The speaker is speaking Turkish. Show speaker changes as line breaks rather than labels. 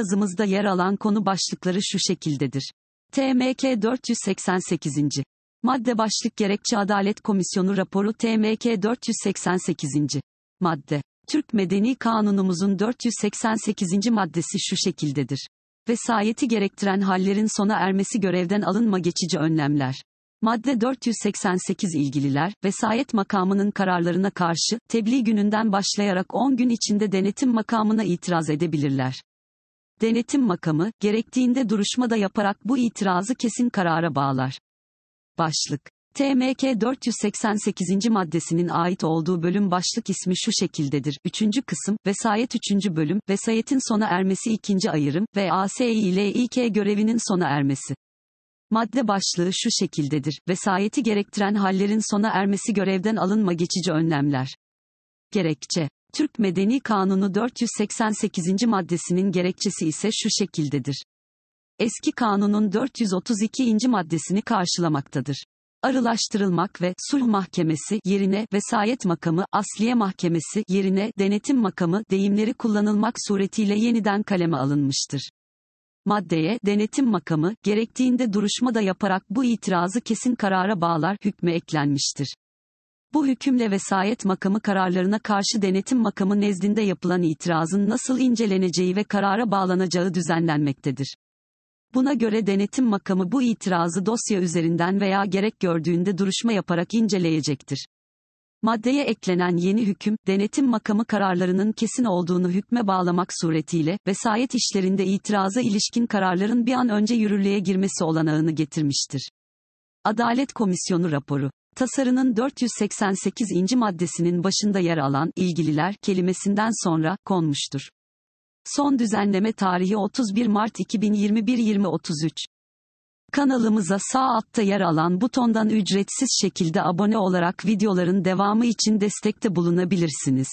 yazımızda yer alan konu başlıkları şu şekildedir. TMK 488. Madde başlık gerekçe Adalet Komisyonu raporu TMK 488. Madde. Türk Medeni Kanunumuzun 488. maddesi şu şekildedir. Vesayeti gerektiren hallerin sona ermesi görevden alınma geçici önlemler. Madde 488 ilgililer, vesayet makamının kararlarına karşı, tebliğ gününden başlayarak 10 gün içinde denetim makamına itiraz edebilirler denetim makamı, gerektiğinde duruşma da yaparak bu itirazı kesin karara bağlar. Başlık TMK 488. maddesinin ait olduğu bölüm başlık ismi şu şekildedir. 3. kısım, vesayet 3. bölüm, vesayetin sona ermesi 2. ayırım ve ASI ile İK görevinin sona ermesi. Madde başlığı şu şekildedir. Vesayeti gerektiren hallerin sona ermesi görevden alınma geçici önlemler. Gerekçe Türk Medeni Kanunu 488. maddesinin gerekçesi ise şu şekildedir. Eski kanunun 432. maddesini karşılamaktadır. Arılaştırılmak ve sulh mahkemesi yerine vesayet makamı, asliye mahkemesi yerine denetim makamı deyimleri kullanılmak suretiyle yeniden kaleme alınmıştır. Maddeye, denetim makamı, gerektiğinde duruşma da yaparak bu itirazı kesin karara bağlar hükmü eklenmiştir. Bu hükümle vesayet makamı kararlarına karşı denetim makamı nezdinde yapılan itirazın nasıl inceleneceği ve karara bağlanacağı düzenlenmektedir. Buna göre denetim makamı bu itirazı dosya üzerinden veya gerek gördüğünde duruşma yaparak inceleyecektir. Maddeye eklenen yeni hüküm, denetim makamı kararlarının kesin olduğunu hükme bağlamak suretiyle, vesayet işlerinde itiraza ilişkin kararların bir an önce yürürlüğe girmesi olanağını getirmiştir. Adalet Komisyonu raporu Tasarının 488. maddesinin başında yer alan ilgililer kelimesinden sonra konmuştur. Son düzenleme tarihi 31 Mart 2021 20.33. Kanalımıza sağ altta yer alan butondan ücretsiz şekilde abone olarak videoların devamı için destekte bulunabilirsiniz.